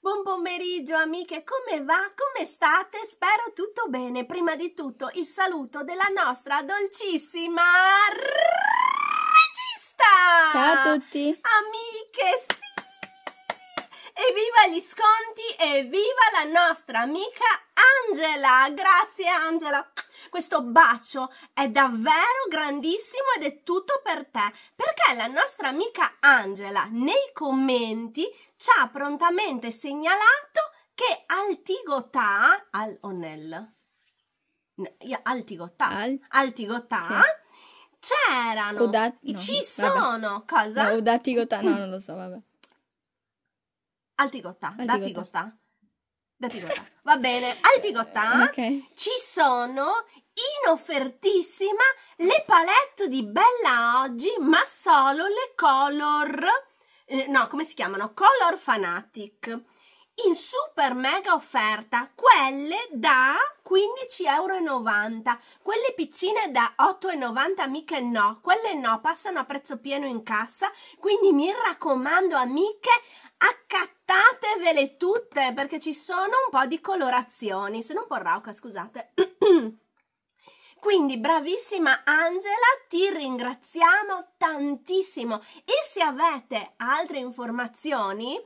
Buon pomeriggio amiche, come va? Come state? Spero tutto bene. Prima di tutto il saluto della nostra dolcissima regista! Ciao a tutti! Amiche, sì! Evviva gli sconti, evviva la nostra amica Angela! Grazie Angela! Questo bacio è davvero grandissimo ed è tutto per te, perché la nostra amica Angela nei commenti ci ha prontamente segnalato che Altigotà, al Onel, Altigotà, al? Altigotà, sì c'erano, Uda- no, ci sono, vabbè. cosa? No, Udatigotà, no, mm. non lo so, vabbè. Altigotà, Altigotà da Ticotta. Va bene, al Ticotta eh? okay. ci sono in offertissima le palette di Bella Oggi, ma solo le color... Eh, no, come si chiamano? Color Fanatic. In super mega offerta, quelle da 15,90 euro, quelle piccine da 8,90 euro, amiche no, quelle no, passano a prezzo pieno in cassa, quindi mi raccomando amiche, accattatevele tutte perché ci sono un po' di colorazioni. Sono un po' rauca, scusate. Quindi bravissima Angela, ti ringraziamo tantissimo e se avete altre informazioni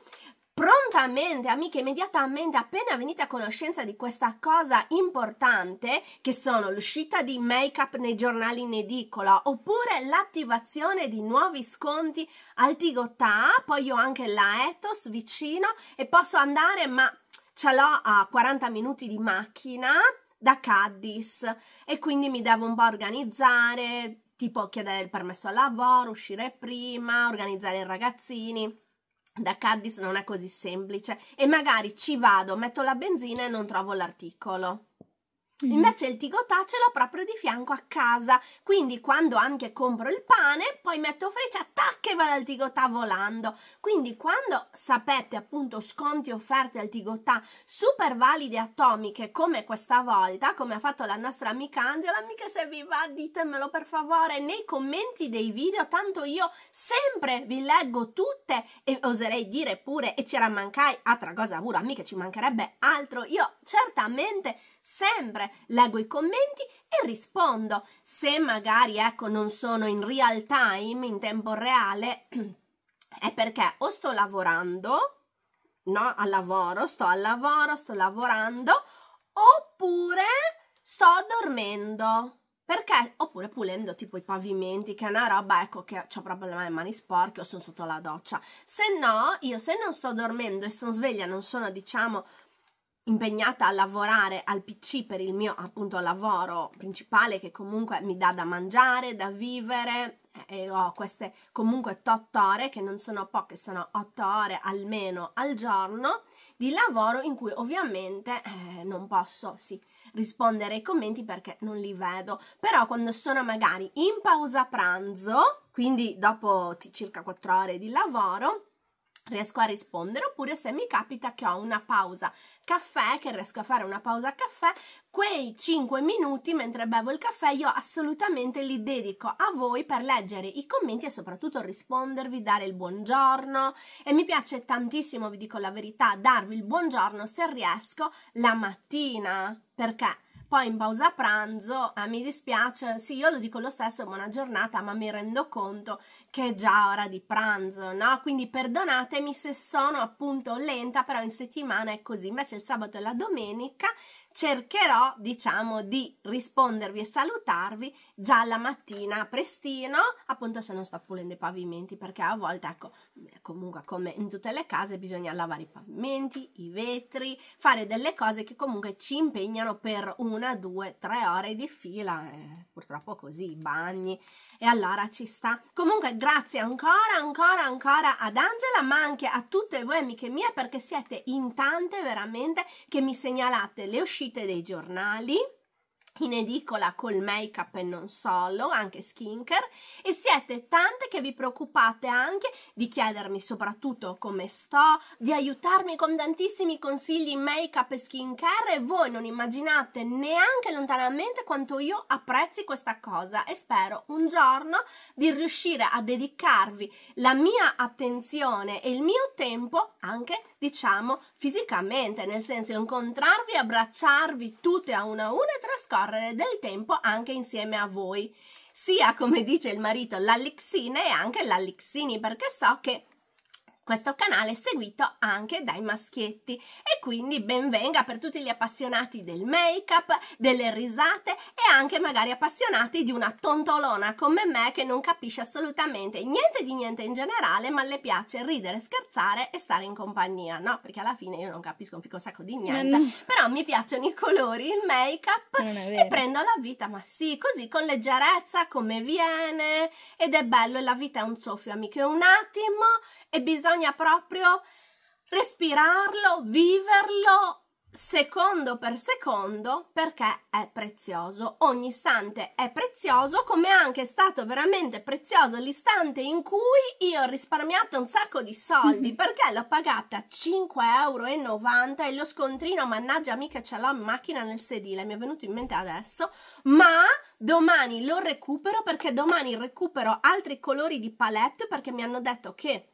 prontamente, amiche, immediatamente, appena venite a conoscenza di questa cosa importante, che sono l'uscita di make-up nei giornali in edicola, oppure l'attivazione di nuovi sconti al Tigotà, poi ho anche la Ethos vicino e posso andare, ma ce l'ho a 40 minuti di macchina da Caddis e quindi mi devo un po' organizzare, tipo chiedere il permesso al lavoro, uscire prima, organizzare i ragazzini da Caddis non è così semplice e magari ci vado, metto la benzina e non trovo l'articolo. Mm-hmm. Invece il tigotà ce l'ho proprio di fianco a casa, quindi quando anche compro il pane, poi metto freccia, tac, e vado al tigotà volando. Quindi quando sapete appunto sconti offerte al tigotà super valide atomiche come questa volta, come ha fatto la nostra amica Angela, amiche se vi va ditemelo per favore nei commenti dei video, tanto io sempre vi leggo tutte e oserei dire pure e c'era mancai altra cosa pure, amiche ci mancherebbe altro, io certamente sempre leggo i commenti e rispondo. Se magari, ecco, non sono in real time, in tempo reale, è perché o sto lavorando, no, al lavoro, sto al lavoro, sto lavorando, oppure sto dormendo. Perché? Oppure pulendo tipo i pavimenti, che è una roba, ecco, che ho proprio le mani sporche o sono sotto la doccia. Se no, io se non sto dormendo e sono sveglia, non sono, diciamo, impegnata a lavorare al PC per il mio appunto lavoro principale che comunque mi dà da mangiare, da vivere e ho queste comunque 8 ore che non sono poche, sono 8 ore almeno al giorno di lavoro in cui ovviamente eh, non posso sì rispondere ai commenti perché non li vedo, però quando sono magari in pausa pranzo, quindi dopo circa 4 ore di lavoro riesco a rispondere oppure se mi capita che ho una pausa caffè che riesco a fare una pausa caffè quei 5 minuti mentre bevo il caffè io assolutamente li dedico a voi per leggere i commenti e soprattutto rispondervi dare il buongiorno e mi piace tantissimo vi dico la verità darvi il buongiorno se riesco la mattina perché poi in pausa pranzo eh, mi dispiace, sì io lo dico lo stesso, buona giornata, ma mi rendo conto che è già ora di pranzo, no? Quindi perdonatemi se sono appunto lenta, però in settimana è così, invece il sabato e la domenica cercherò, diciamo, di rispondervi e salutarvi già la mattina prestino, appunto se non sto pulendo i pavimenti, perché a volte, ecco, comunque come in tutte le case bisogna lavare i pavimenti, i vetri, fare delle cose che comunque ci impegnano per una, due, tre ore di fila, eh, purtroppo così, i bagni, e allora ci sta. Comunque grazie ancora, ancora, ancora ad Angela, ma anche a tutte voi amiche mie, perché siete in tante veramente che mi segnalate le uscite uscite dei giornali in edicola col make up e non solo, anche skincare e siete tante che vi preoccupate anche di chiedermi soprattutto come sto, di aiutarmi con tantissimi consigli in make up e skincare e voi non immaginate neanche lontanamente quanto io apprezzi questa cosa e spero un giorno di riuscire a dedicarvi la mia attenzione e il mio tempo anche diciamo fisicamente, nel senso incontrarvi, abbracciarvi tutte a una a una e trascorrere del tempo anche insieme a voi. Sia, come dice il marito, l'allixina e anche l'Alixini perché so che questo canale è seguito anche dai maschietti e quindi benvenga per tutti gli appassionati del make up, delle risate e anche magari appassionati di una tontolona come me che non capisce assolutamente niente di niente in generale ma le piace ridere, scherzare e stare in compagnia, no? Perché alla fine io non capisco un fico sacco di niente, mm. però mi piacciono i colori, il make up e prendo la vita, ma sì, così con leggerezza come viene ed è bello e la vita è un soffio amiche un attimo e bisogna proprio respirarlo, viverlo secondo per secondo perché è prezioso. Ogni istante è prezioso, come anche è stato veramente prezioso l'istante in cui io ho risparmiato un sacco di soldi perché l'ho pagata 5,90 euro e lo scontrino, mannaggia, mica ce l'ho in macchina nel sedile, mi è venuto in mente adesso, ma domani lo recupero perché domani recupero altri colori di palette perché mi hanno detto che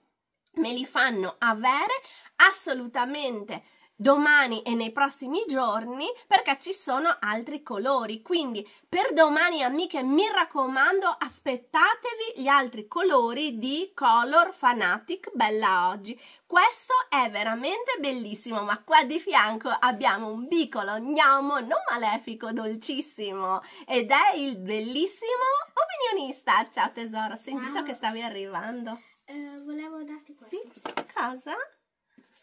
me li fanno avere assolutamente domani e nei prossimi giorni perché ci sono altri colori quindi per domani amiche mi raccomando aspettatevi gli altri colori di color fanatic bella oggi questo è veramente bellissimo ma qua di fianco abbiamo un piccolo gnomo non malefico dolcissimo ed è il bellissimo opinionista ciao tesoro sentito wow. che stavi arrivando eh, volevo darti questo. Sì? Cosa?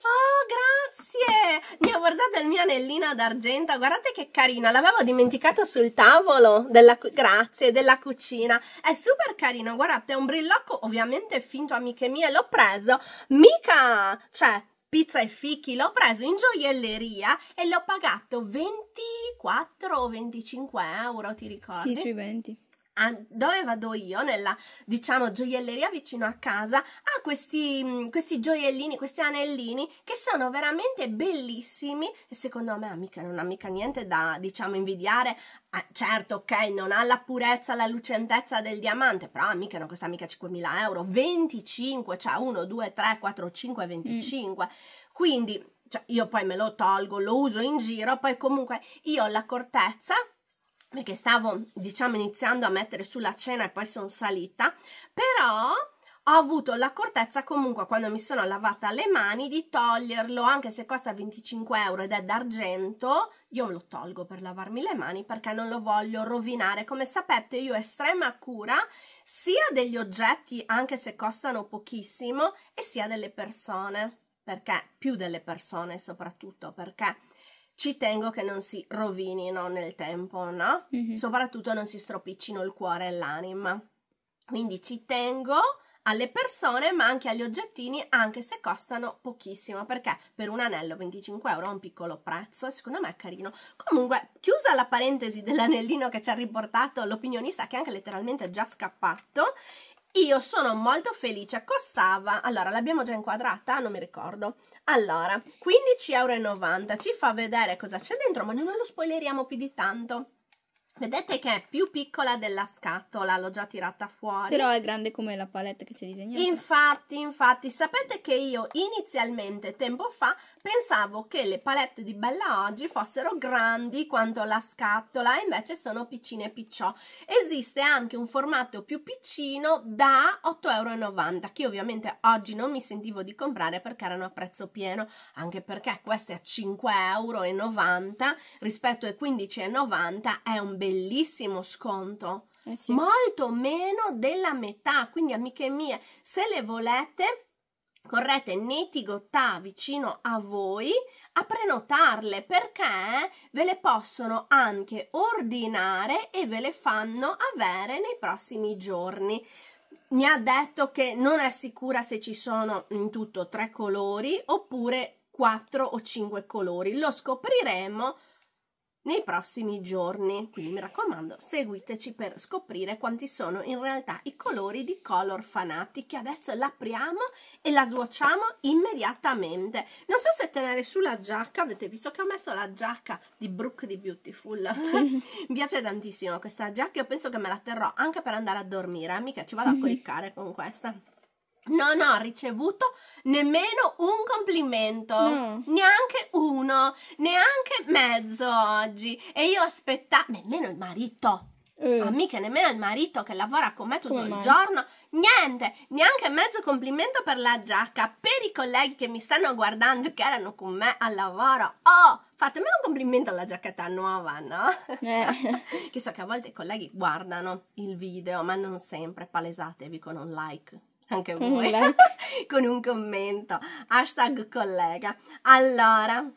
Oh, grazie! Mi ha guardato il mio anellino d'argento, guardate che carino, l'avevo dimenticato sul tavolo, della, grazie, della cucina. È super carino, guardate, è un brillocco, ovviamente finto, amiche mie, l'ho preso, mica, cioè, pizza e fichi l'ho preso in gioielleria e l'ho pagato 24 o 25 euro, ti ricordi? Sì, sui 20 dove vado io, nella diciamo gioielleria vicino a casa, ha questi, mm, questi gioiellini, questi anellini che sono veramente bellissimi e secondo me amica, non ha mica niente da diciamo invidiare. Ah, certo, ok, non ha la purezza, la lucentezza del diamante, però mica non costa mica 5.000 euro, 25, cioè 1, 2, 3, 4, 5, 25. Mm. Quindi cioè, io poi me lo tolgo, lo uso in giro, poi comunque io ho l'accortezza perché stavo diciamo iniziando a mettere sulla cena e poi sono salita però ho avuto l'accortezza comunque quando mi sono lavata le mani di toglierlo anche se costa 25 euro ed è d'argento io lo tolgo per lavarmi le mani perché non lo voglio rovinare come sapete io ho estrema cura sia degli oggetti anche se costano pochissimo e sia delle persone perché più delle persone soprattutto perché ci tengo che non si rovinino nel tempo, no? Mm-hmm. Soprattutto non si stropiccino il cuore e l'anima. Quindi ci tengo alle persone ma anche agli oggettini anche se costano pochissimo perché per un anello 25 euro è un piccolo prezzo secondo me è carino comunque chiusa la parentesi dell'anellino che ci ha riportato l'opinionista, che anche letteralmente è già scappato io sono molto felice, costava, allora l'abbiamo già inquadrata, non mi ricordo. Allora, 15,90 euro, ci fa vedere cosa c'è dentro, ma non lo spoileriamo più di tanto. Vedete che è più piccola della scatola, l'ho già tirata fuori. Però è grande come la palette che c'è disegnata. Infatti, infatti, sapete che io inizialmente, tempo fa, Pensavo che le palette di Bella Oggi fossero grandi quanto la scatola, invece sono piccine picciò. Esiste anche un formato più piccino da 8,90€, che ovviamente oggi non mi sentivo di comprare perché erano a prezzo pieno, anche perché queste a 5,90€ rispetto ai 15,90€ è un bellissimo sconto. Eh sì. Molto meno della metà, quindi amiche mie, se le volete correte Netigottà vicino a voi a prenotarle perché ve le possono anche ordinare e ve le fanno avere nei prossimi giorni. Mi ha detto che non è sicura se ci sono in tutto tre colori oppure quattro o cinque colori. Lo scopriremo nei prossimi giorni. Quindi mi raccomando, seguiteci per scoprire quanti sono in realtà i colori di Color fanati che Adesso l'apriamo e la svuociamo immediatamente. Non so se tenere sulla giacca, avete visto che ho messo la giacca di Brooke di Beautiful. Sì. mi piace tantissimo questa giacca, io penso che me la terrò anche per andare a dormire, amica ci vado a cliccare con questa non ho ricevuto nemmeno un complimento, no. neanche uno, neanche mezzo oggi. E io aspettavo, nemmeno il marito. Eh. Amiche, nemmeno il marito che lavora con me tutto Come il mai? giorno, niente, neanche mezzo complimento per la giacca. Per i colleghi che mi stanno guardando, che erano con me al lavoro, oh, fatemi un complimento alla giacchetta nuova, no? Eh. Chissà che a volte i colleghi guardano il video, ma non sempre. Palesatevi con un like anche voi, con un commento. Hashtag collega. Allora,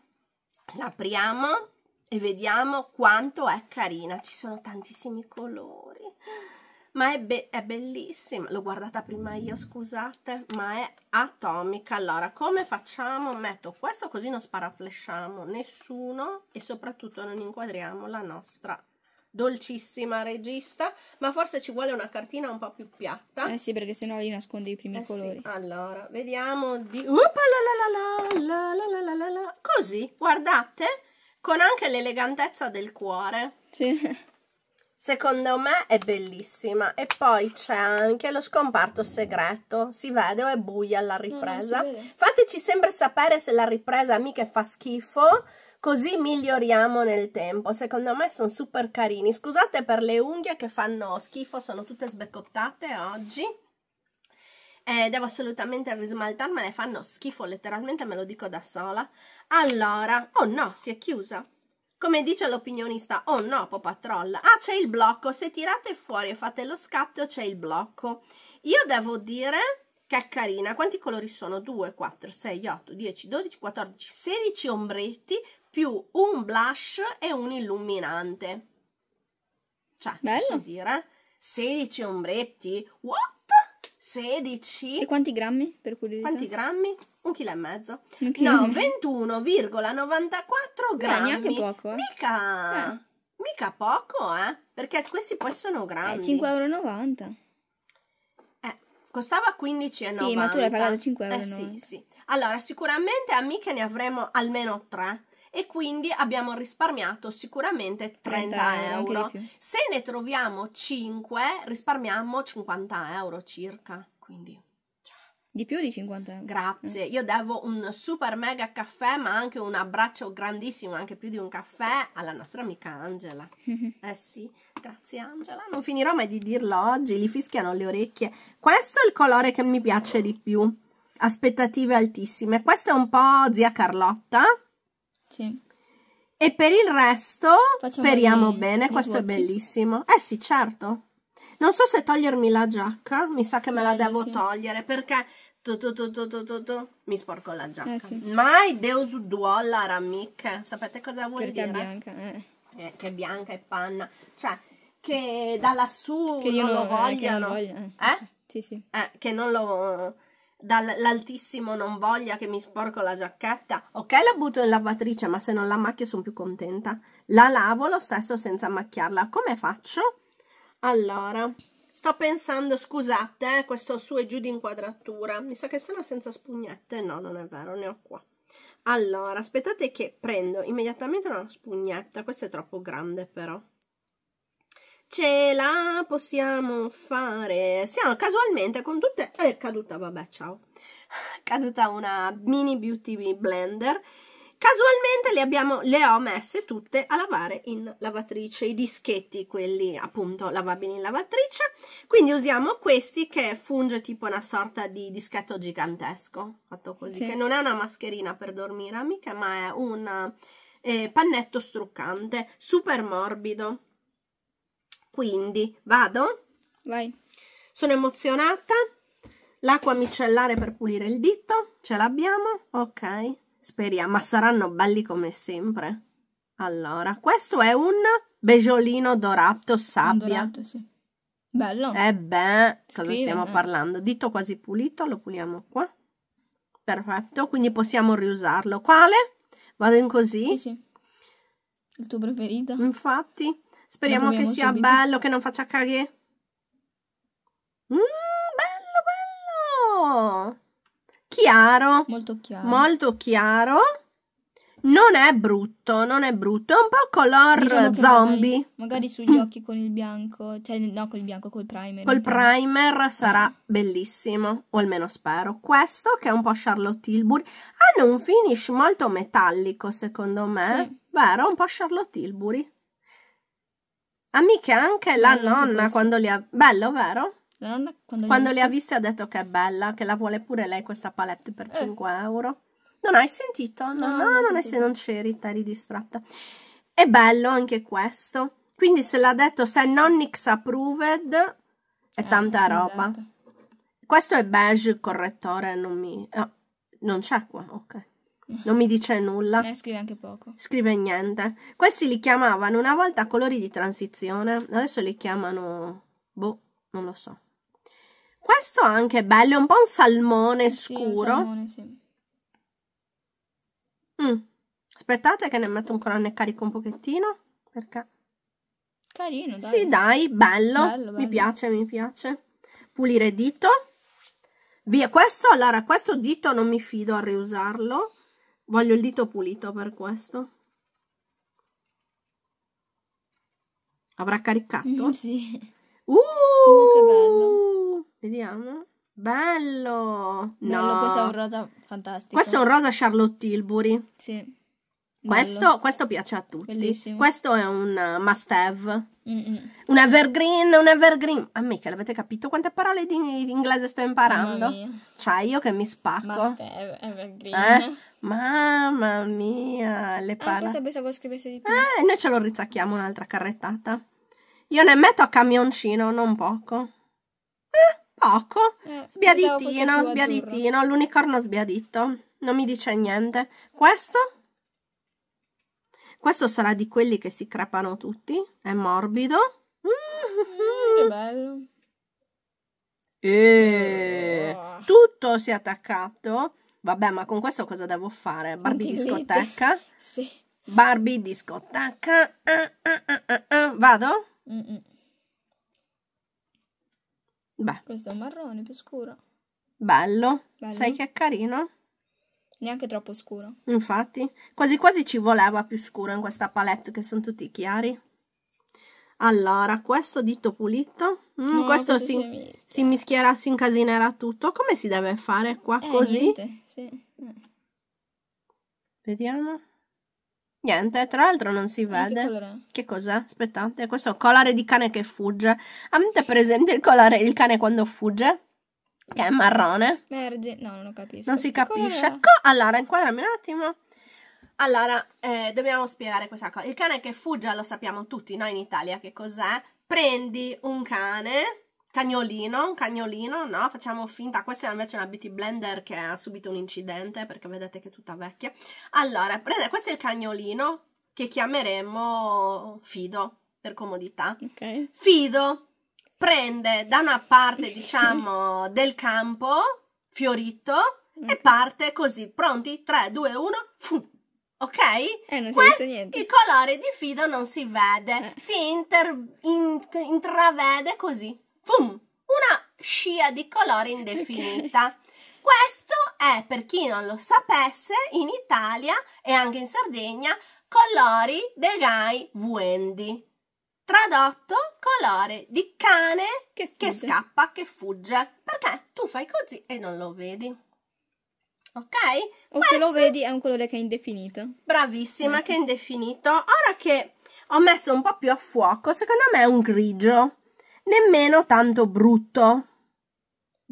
l'apriamo e vediamo quanto è carina. Ci sono tantissimi colori. Ma è, be è bellissima. L'ho guardata prima io, scusate. Ma è atomica. Allora, come facciamo? Metto questo così non sparaflesciamo nessuno e soprattutto non inquadriamo la nostra dolcissima regista, ma forse ci vuole una cartina un po' più piatta. Eh sì, perché sennò li nasconde i primi eh colori. Sì. Allora, vediamo di... Upa, la, la, la, Così, guardate, con anche l'elegantezza del cuore. Sì. Secondo me è bellissima. E poi c'è anche lo scomparto segreto. Si vede o è buia la ripresa? Fateci sempre sapere se la ripresa mica fa schifo così miglioriamo nel tempo. Secondo me sono super carini. Scusate per le unghie che fanno schifo, sono tutte sbeccottate oggi. Eh, devo assolutamente rismaltarmi, rismaltarmele, fanno schifo, letteralmente me lo dico da sola. Allora, oh no, si è chiusa. Come dice l'opinionista, oh no, Popatrol. Ah, c'è il blocco, se tirate fuori e fate lo scatto c'è il blocco. Io devo dire che è carina. Quanti colori sono? 2, 4, 6, 8, 10, 12, 14, 16 ombretti più un blush e un illuminante. Cioè, Bello. dire? 16 ombretti? What? 16. E quanti grammi per curiosità? Quanti grammi? Un chilo e mezzo. Chilo no, 21,94 eh, grammi. Beh, neanche poco. Eh. Mica, eh. mica poco, eh? Perché questi poi sono eh, grandi. Eh, 5,90 euro. Eh, costava 15,90. Sì, ma tu l'hai pagato 5,90 euro. Eh sì, sì. Allora, sicuramente amiche ne avremo almeno 3 e quindi abbiamo risparmiato sicuramente 30, 30 euro. Se ne troviamo 5 risparmiamo 50 euro circa. Quindi. Cioè. Di più di 50 euro. Grazie, mm. io devo un super mega caffè, ma anche un abbraccio grandissimo, anche più di un caffè, alla nostra amica Angela. eh sì, grazie Angela. Non finirò mai di dirlo oggi, gli fischiano le orecchie. Questo è il colore che mi piace di più. Aspettative altissime. Questo è un po' zia Carlotta. Sì. E per il resto Facciamo speriamo gli, bene, gli questo swatches. è bellissimo. Eh sì, certo. Non so se togliermi la giacca, mi sa che me Bello, la devo togliere perché tu, tu, tu, mi sporco la giacca. Eh, sì. Mai Deus duollar, amiche. Sapete cosa vuol perché dire? Perché bianca, eh. Eh, che è bianca e panna. Cioè, che da lassù che non, non lo vogliono. Eh, che non, voglia. Eh. eh? Sì, sì. Eh, che non lo dall'altissimo non voglia che mi sporco la giacchetta. Ok, la butto in lavatrice, ma se non la macchio sono più contenta. La lavo lo stesso senza macchiarla. Come faccio? Allora, sto pensando, scusate, eh, questo su e giù di inquadratura. Mi sa che sono senza spugnette. No, non è vero, ne ho qua. Allora, aspettate che prendo immediatamente una spugnetta. Questa è troppo grande però ce la possiamo fare. Siamo casualmente con tutte... È eh, caduta, vabbè, ciao. Caduta una mini beauty blender. Casualmente le, abbiamo, le ho messe tutte a lavare in lavatrice, i dischetti, quelli appunto lavabili in lavatrice. Quindi usiamo questi che funge tipo una sorta di dischetto gigantesco, fatto così, sì. che non è una mascherina per dormire amiche, ma è un eh, pannetto struccante, super morbido. Quindi vado? Vai. Sono emozionata. L'acqua micellare per pulire il dito. Ce l'abbiamo? Ok. Speriamo. Ma saranno belli come sempre. Allora, questo è un beigiolino dorato sabbia. dorato, sì. Bello. E eh beh, Scrive, cosa stiamo eh. parlando? Dito quasi pulito, lo puliamo qua. Perfetto, quindi possiamo riusarlo. Quale? Vado in così? Sì, sì. Il tuo preferito. Infatti. Speriamo che sia subito. bello, che non faccia cagare. Mmm, bello, bello! Chiaro. Molto chiaro. Molto chiaro. Non è brutto, non è brutto, è un po' color diciamo zombie. Magari, magari, sugli mm. occhi con il bianco, cioè no con il bianco, col primer. Col primer sarà bellissimo, o almeno spero. Questo che è un po' Charlotte Tilbury, hanno un finish molto metallico secondo me, sì. vero? Un po' Charlotte Tilbury. Amiche ah, anche la Bello nonna quando li ha... Bello, vero? La nonna quando, quando li ha visti ha detto che è bella, che la vuole pure lei questa palette per eh. 5 euro. Non hai sentito? No, no, non, non, sentito. È, non c'eri, eri distratta. È bello anche questo. Quindi se l'ha detto, se X approved, è eh, tanta roba. Esatto. Questo è beige correttore, non mi... Oh, non c'è qua, ok non mi dice nulla. Eh, scrive anche poco. Scrive niente. Questi li chiamavano una volta colori di transizione, adesso li chiamano... boh, non lo so. Questo anche è bello, è un po' un salmone eh sì, scuro. Un salmone, sì. Mm. Aspettate che ne metto ancora nel carico un pochettino, perché... Carino, dai. Sì, dai, bello. bello, bello. Mi piace, mi piace. Pulire dito. Via, questo, allora, questo dito non mi fido a riusarlo Voglio il dito pulito per questo. Avrà caricato? Mm, sì. Uh, uh, che bello. Vediamo. Bello. No. Bello, questo è un rosa fantastico. Questo è un rosa Charlotte Tilbury. Sì. Questo, questo, piace a tutti. Bellissimo. Questo è un uh, must have. Mm -mm. Un evergreen, un evergreen. Ah, a che l'avete capito quante parole di, di inglese sto imparando? Cioè io che mi spacco. Must have, evergreen. Eh? Mamma mia, le parole. Ah, pensavo scrivesse di più. Eh, noi ce lo rizzacchiamo un'altra carrettata. Io ne metto a camioncino, non poco. Eh, poco. Eh, sbiaditino, sbiaditino, l'unicorno sbiadito. Non mi dice niente. Questo? Questo sarà di quelli che si crepano tutti. È morbido. Mm, che bello. E... Ah. Tutto si è attaccato. Vabbè, ma con questo cosa devo fare? Barbie discoteca? Sì. Barbie discoteca. Uh, uh, uh, Vado? Mm -mm. Beh. Questo è un marrone più scuro. Bello. Bello. Sai che è carino? Neanche troppo scuro. Infatti, quasi quasi ci voleva più scuro in questa palette che sono tutti chiari. Allora, questo dito pulito. Mm, no, questo si, si, si, mischierà, si incasinerà tutto. Come si deve fare qua? Eh, così? Niente, sì. Vediamo. Niente, tra l'altro non si eh, vede. che, cos'è? Aspettate, questo è il collare di cane che fugge. Avete presente il collare, il cane quando fugge? Che è marrone. Merge, no, non lo capisco. Non si capisce. Co- allora, inquadrami un attimo. Allora, eh, dobbiamo spiegare questa cosa. Il cane che fugge, lo sappiamo tutti, noi in Italia che cos'è? Prendi un cane, cagnolino, un cagnolino, no? Facciamo finta, questa è invece una beauty blender che ha subito un incidente, perché vedete che è tutta vecchia. Allora, prende, questo è il cagnolino che chiameremo Fido, per comodità. Okay. Fido prende da una parte, diciamo, del campo fiorito okay. Mm. e parte così, pronti? 3, 2, 1, fu. Ok? Eh, non si Quest- niente. Il colore di Fido non si vede, eh. si inter- in- intravede così. Fum! Una scia di colore indefinita. Okay. Questo è, per chi non lo sapesse, in Italia e anche in Sardegna, colori dei gai vuendi. Tradotto, colore di cane che, che, scappa, che fugge. Perché tu fai così e non lo vedi. Ok? O Questo... se lo vedi è un colore che è indefinito. Bravissima, mm. che è indefinito. Ora che ho messo un po' più a fuoco, secondo me è un grigio. Nemmeno tanto brutto,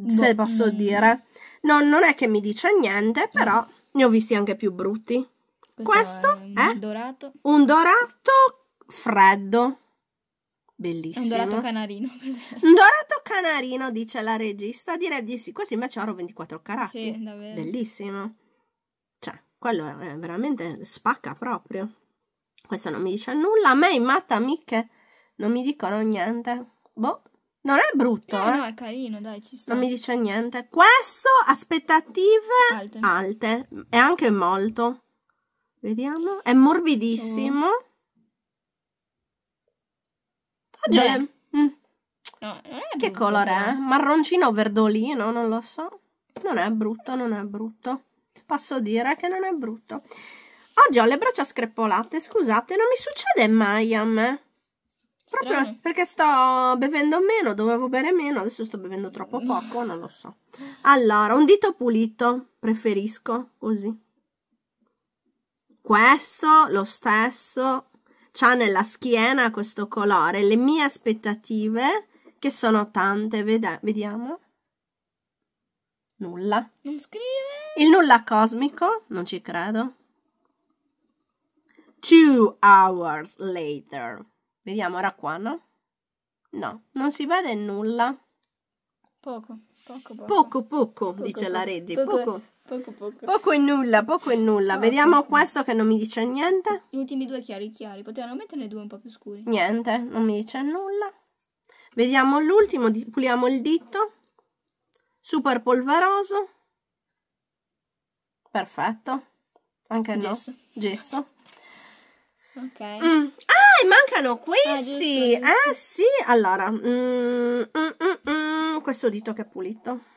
se Bo posso mm. dire. No, non è che mi dice niente, però mm. ne ho visti anche più brutti. Questo, Questo è, è dorato. un dorato freddo. Bellissimo. Un dorato canarino, Un dorato canarino, dice la regista. Direi di sì. Questo invece è oro 24 carati. Sì, davvero. Bellissimo. Cioè, quello è veramente spacca proprio. Questo non mi dice nulla. A me è matta amiche non mi dicono niente. Boh. Non è brutto, eh, no, eh? No, è carino, dai, ci sta. Non mi dice niente. Questo, aspettative alte. alte. E anche molto. Vediamo. È morbidissimo. Oh. Gel. Mm. che brutto, colore però. Eh. è? Marroncino o verdolino? Non lo so. Non è brutto, non è brutto. Posso dire che non è brutto. Oggi ho le braccia screpolate, scusate, non mi succede mai a me. Proprio Strani. perché sto bevendo meno, dovevo bere meno, adesso sto bevendo troppo poco, non lo so. Allora, un dito pulito, preferisco così. Questo, lo stesso, ha nella schiena questo colore. Le mie aspettative, che sono tante, Veda vediamo. Nulla. Non scrive. Il nulla cosmico, non ci credo. Two hours later. Vediamo, era qua, no? No, non si vede nulla. Poco, poco, poco. Poco, poco, poco dice poco, la Reggi. poco. Poco poco. Poco e nulla, poco e nulla. No, Vediamo questo che non mi dice niente. Gli ultimi due chiari, chiari. Potevano metterne due un po' più scuri. Niente, non mi dice nulla. Vediamo l'ultimo, puliamo il dito. Super polveroso. Perfetto. Anche gesso. no. Gesso. Ok. Mm. Ah, mancano questi! Ah, giusto, giusto. Eh sì, allora, mm, mm, mm, mm questo dito che è pulito.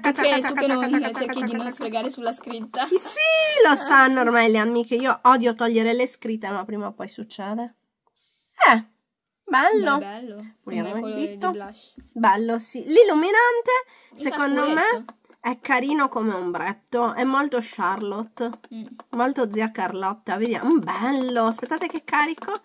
Ciacca, tu, ciacca, che, ciacca, tu che non mi piace di non sfregare sulla scritta. Sì, lo sanno ormai le amiche. Io odio togliere le scritte, ma prima o poi succede. Eh, bello. Beh, bello. Puriamo il blush. Bello, sì. L'illuminante, secondo me, è carino come ombretto. È molto Charlotte. Mm. Molto zia Carlotta. Vediamo. Bello. Aspettate che carico.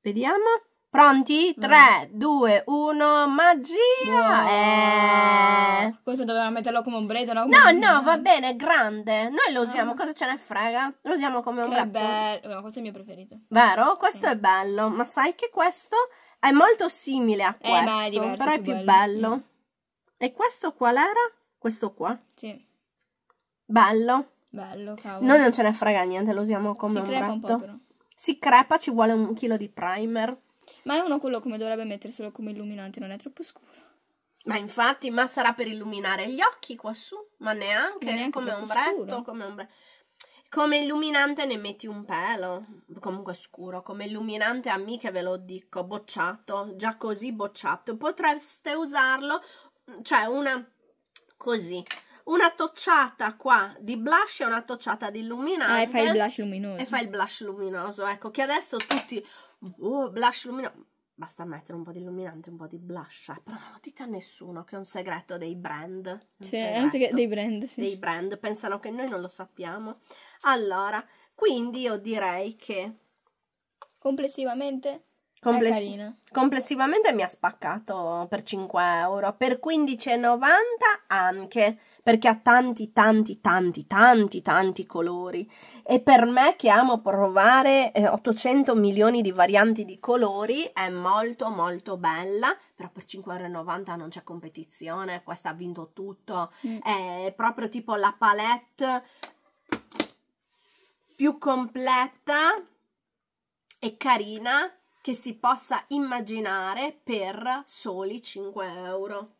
Vediamo. Pronti? 3, 2, 1, magia! Wow. Eh. Questo doveva metterlo come ombretto, no? Come no, no, va bene, è grande. Noi lo usiamo, ah. cosa ce ne frega? Lo usiamo come ombretto. Che bello, no, questo è il mio preferito. Vero? Questo sì. è bello, ma sai che questo è molto simile a questo, eh, ma è diverso, però è più, bello. bello. E questo qual era? Questo qua? Sì. Bello. Bello, cavolo. Noi non ce ne frega niente, lo usiamo come si ombretto. Crepa un po', però. Si crepa, ci vuole un chilo di primer. Ma è uno quello come dovrebbe metterselo come illuminante, non è troppo scuro. Ma infatti, ma sarà per illuminare gli occhi quassù? Ma neanche, ma neanche come ombretto, come ombretto. Come illuminante ne metti un pelo, comunque scuro, come illuminante amiche ve lo dico, bocciato, già così bocciato. Potreste usarlo, cioè una così, una tocciata qua di blush e una tocciata di illuminante. Ah, e fai il blush luminoso. E fai il blush luminoso, ecco, che adesso tutti oh, blush luminante. Basta mettere un po' di illuminante, un po' di blush. Eh, però non lo dite a nessuno che è un segreto dei brand. Un sì, segreto. è un segreto dei brand, sì. Dei brand, pensano che noi non lo sappiamo. Allora, quindi io direi che... Complessivamente... è Complessi- complessivamente mi ha spaccato per 5 euro, per 15,90 anche perché ha tanti, tanti, tanti, tanti, tanti colori. E per me che amo provare 800 eh, milioni di varianti di colori è molto, molto bella. Però per 5,90 euro non c'è competizione, questa ha vinto tutto. Mm. È proprio tipo la palette più completa e carina che si possa immaginare per soli 5 euro.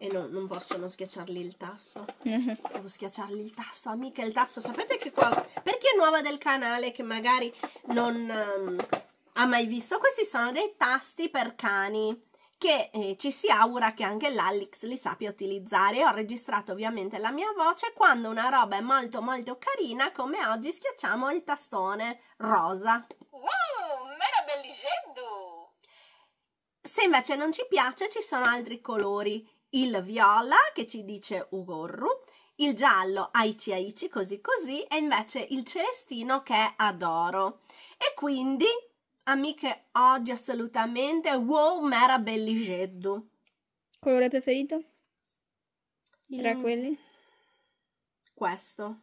E no, non possono schiacciargli il tasto. Mhm. Devo schiacciargli il tasto, amica, il tasto. Sapete che qua... Per chi è nuova del canale che magari non um, ha mai visto, questi sono dei tasti per cani che eh, ci si augura che anche l'Alex li sappia utilizzare. Ho registrato ovviamente la mia voce. Quando una roba è molto molto carina, come oggi, schiacciamo il tastone rosa. Wow, meravigliando! Se invece non ci piace, ci sono altri colori il viola che ci dice Ugorru, il giallo Aici Aici così così e invece il celestino che è Adoro. E quindi, amiche, oggi assolutamente wow mera belligeddu. Colore preferito? Tra il... quelli? Questo.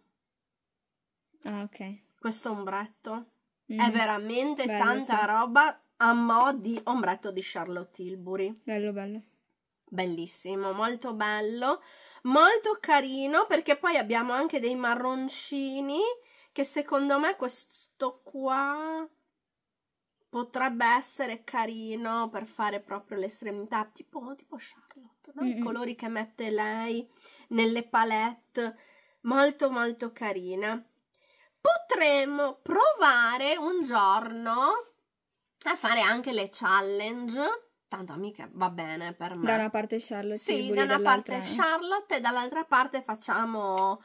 Ah, ok. Questo ombretto. Mm. È mm-hmm. veramente bello, tanta sì. roba a mo' di ombretto di Charlotte Tilbury. Bello, bello bellissimo, molto bello, molto carino perché poi abbiamo anche dei marroncini che secondo me questo qua potrebbe essere carino per fare proprio l'estremità, tipo, tipo Charlotte, no? i colori che mette lei nelle palette, molto molto carina. Potremmo provare un giorno a fare anche le challenge tanto amiche, va bene per me. Da una parte Charlotte sì, Tilbury, da una parte Charlotte e dall'altra parte facciamo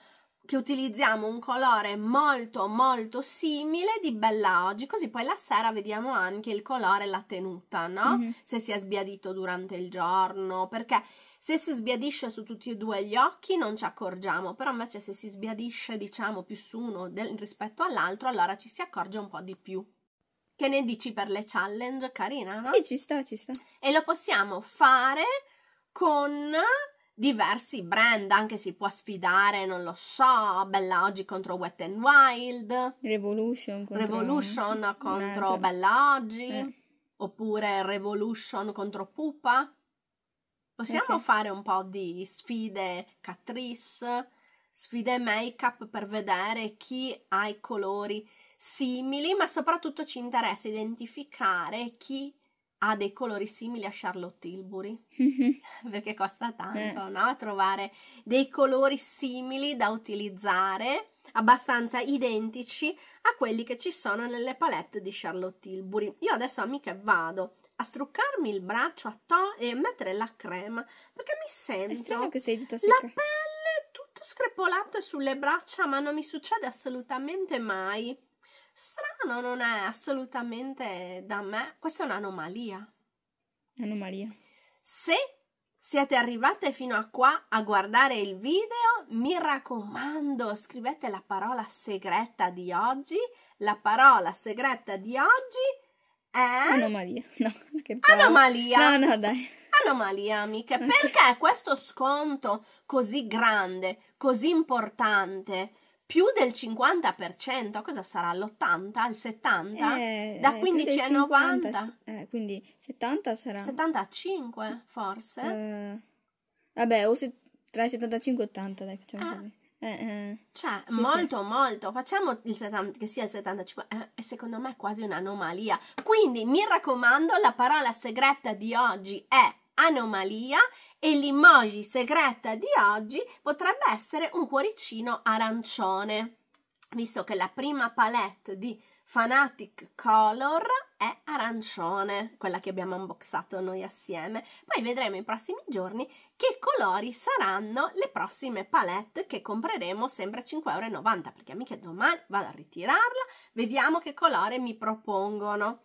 che utilizziamo un colore molto molto simile di Bella Oggi, così poi la sera vediamo anche il colore e la tenuta, no? Mm-hmm. Se si è sbiadito durante il giorno, perché se si sbiadisce su tutti e due gli occhi non ci accorgiamo, però invece se si sbiadisce diciamo più su uno del, rispetto all'altro allora ci si accorge un po' di più. Che ne dici per le challenge? Carina, no? Sì, ci sta, ci sta. E lo possiamo fare con diversi brand, anche si può sfidare, non lo so, Bella Oggi contro Wet n Wild. Revolution contro, Revolution eh, contro Bella Oggi. Eh. Oppure Revolution contro Pupa. Possiamo eh sì. fare un po' di sfide catrice, sfide make-up per vedere chi ha i colori simili, ma soprattutto ci interessa identificare chi ha dei colori simili a Charlotte Tilbury, perché costa tanto, eh. no? Trovare dei colori simili da utilizzare, abbastanza identici a quelli che ci sono nelle palette di Charlotte Tilbury. Io adesso amiche vado a struccarmi il braccio a to e mettere la crema, perché mi sento È che sei tutta La pelle tutta screpolata sulle braccia, ma non mi succede assolutamente mai. Strano, non è assolutamente da me. Questa è un'anomalia. Anomalia. Se siete arrivate fino a qua a guardare il video, mi raccomando, scrivete la parola segreta di oggi. La parola segreta di oggi è... Anomalia. No, scherzavo. Anomalia. No, no, dai. Anomalia, amiche. Perché questo sconto così grande, così importante? più del 50%, cosa sarà l'80, il 70? Eh, da 15 a 50, 90? Eh, quindi 70 sarà... 75 forse? Eh, vabbè, o se, tra i 75 e 80, dai, facciamo ah. così. Eh, eh. Cioè, sì, molto, sì. molto. Facciamo 70, che sia il 75, eh, secondo me è quasi un'anomalia. Quindi, mi raccomando, la parola segreta di oggi è anomalia e l'emoji segreta di oggi potrebbe essere un cuoricino arancione, visto che la prima palette di Fanatic Color è arancione, quella che abbiamo unboxato noi assieme. Poi vedremo i prossimi giorni che colori saranno le prossime palette che compreremo sempre a 5,90 euro, perché mica domani vado a ritirarla, vediamo che colore mi propongono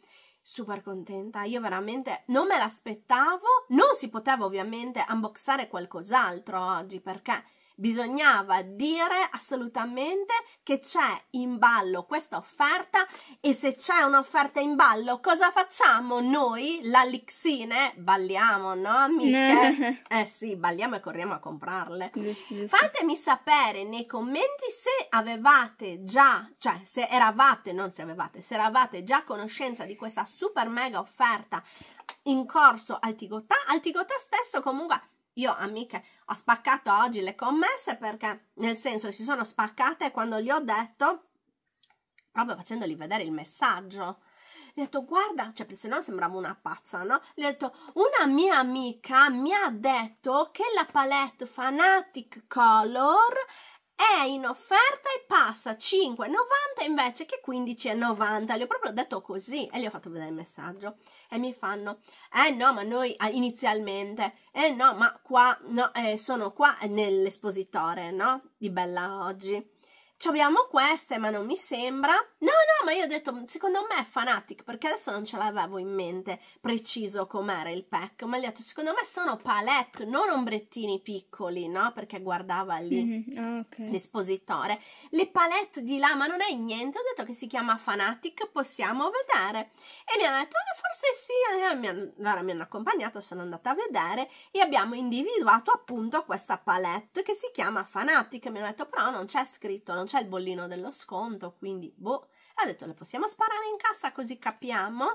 super contenta. Io veramente non me l'aspettavo. Non si poteva ovviamente unboxare qualcos'altro oggi perché bisognava dire assolutamente che c'è in ballo questa offerta e se c'è un'offerta in ballo cosa facciamo noi la Lixine balliamo no amiche eh sì balliamo e corriamo a comprarle giusto, giusto. fatemi sapere nei commenti se avevate già cioè se eravate non se avevate se eravate già a conoscenza di questa super mega offerta in corso al Tigotà al Tigotà stesso comunque io, amiche, ho spaccato oggi le commesse perché, nel senso, si sono spaccate quando gli ho detto, proprio facendogli vedere il messaggio, gli ho detto guarda, cioè se no sembrava una pazza, no? Gli ho detto una mia amica mi ha detto che la palette Fanatic Color è in offerta e passa 5,90 invece che 15,90. Gli ho proprio detto così e gli ho fatto vedere il messaggio e mi fanno: Eh no, ma noi ah, inizialmente, eh no, ma qua no, eh, sono qua nell'espositore no? di Bella oggi. Ci abbiamo queste, ma non mi sembra. No, no, ma io ho detto, secondo me è Fanatic, perché adesso non ce l'avevo in mente preciso com'era il pack. Ma gli ho detto, secondo me sono palette, non ombrettini piccoli, no? Perché guardava lì mm-hmm. okay. l'espositore. Le palette di là, ma non è niente. Ho detto che si chiama Fanatic, possiamo vedere. E mi hanno detto, ah, forse sì. Mi hanno, allora mi hanno accompagnato, sono andata a vedere e abbiamo individuato appunto questa palette che si chiama Fanatic. Mi hanno detto, però non c'è scritto, non c'è c'è il bollino dello sconto, quindi boh. Ha detto le possiamo sparare in cassa così capiamo.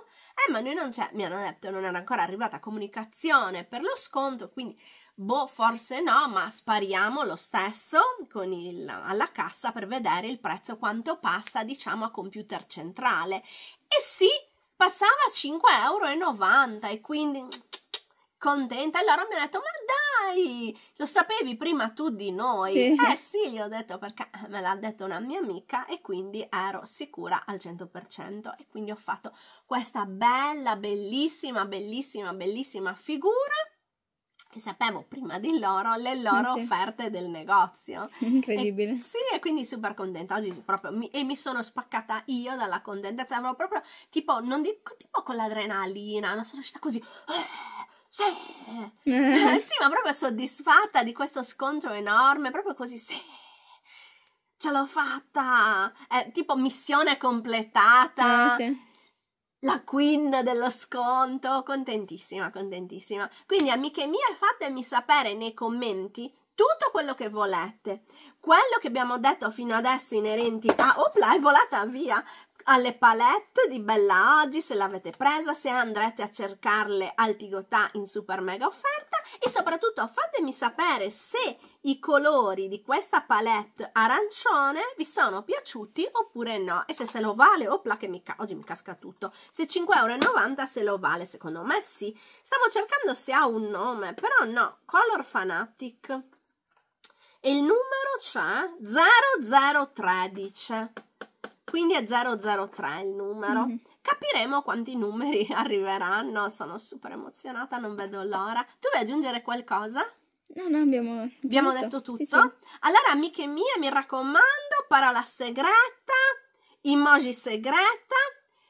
Eh, ma noi non c'è, mi hanno detto non era ancora arrivata comunicazione per lo sconto, quindi boh, forse no, ma spariamo lo stesso con il, alla cassa per vedere il prezzo quanto passa, diciamo, a computer centrale. E sì, passava 5,90 euro e quindi contenta. Allora mi ha detto, ma dai, lo sapevi prima tu di noi? Sì. Eh sì, gli ho detto perché eh, me l'ha detto una mia amica e quindi ero sicura al 100% e quindi ho fatto questa bella, bellissima, bellissima, bellissima figura che sapevo prima di loro le eh, loro sì. offerte del negozio. Incredibile. E, sì, e quindi super contenta oggi proprio mi, e mi sono spaccata io dalla contentezza, avevo proprio tipo non dico tipo con l'adrenalina, non sono uscita così oh, sì, eh. sì, ma proprio soddisfatta di questo scontro enorme, proprio così, sì, ce l'ho fatta, è tipo missione completata. Eh, sì. La queen dello sconto, contentissima, contentissima. Quindi, amiche mie, fatemi sapere nei commenti tutto quello che volete. Quello che abbiamo detto fino adesso inerenti a... Opla, è volata via! alle palette di Bella Oggi se l'avete presa, se andrete a cercarle al Tigotà in super mega offerta e soprattutto fatemi sapere se i colori di questa palette arancione vi sono piaciuti oppure no e se se lo vale, opla che mi oggi mi casca tutto, se 5,90€ se lo vale secondo me sì, stavo cercando se ha un nome però no, Color Fanatic e il numero c'è 0013 quindi è 003 il numero. Mm-hmm. Capiremo quanti numeri arriveranno. Sono super emozionata, non vedo l'ora. Tu vuoi aggiungere qualcosa? No, no, abbiamo, detto abbiamo tutto. detto tutto. Sì, sì. Allora, amiche mie, mi raccomando, parola segreta, emoji segreta.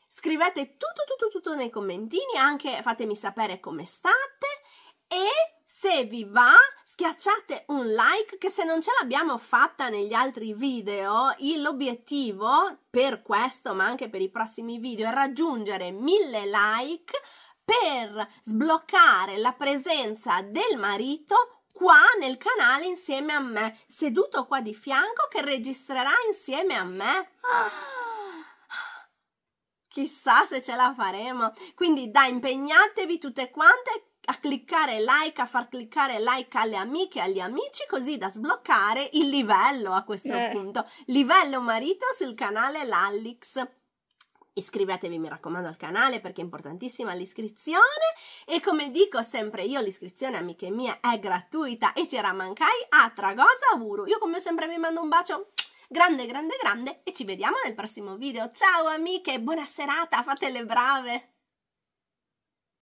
Scrivete tutto, tutto, tutto nei commentini, anche fatemi sapere come state e se vi va schiacciate un like che se non ce l'abbiamo fatta negli altri video, l'obiettivo per questo ma anche per i prossimi video è raggiungere mille like per sbloccare la presenza del marito qua nel canale insieme a me, seduto qua di fianco che registrerà insieme a me. Chissà se ce la faremo. Quindi da impegnatevi tutte quante a cliccare like, a far cliccare like alle amiche e agli amici, così da sbloccare il livello a questo eh. punto. Livello marito sul canale Lallix. Iscrivetevi, mi raccomando, al canale perché è importantissima l'iscrizione. E come dico sempre io, l'iscrizione, amiche mie, è gratuita e c'era mancai a Tragosa Uru. Io, come sempre, vi mando un bacio grande, grande, grande e ci vediamo nel prossimo video. Ciao amiche, buona serata, fate le brave!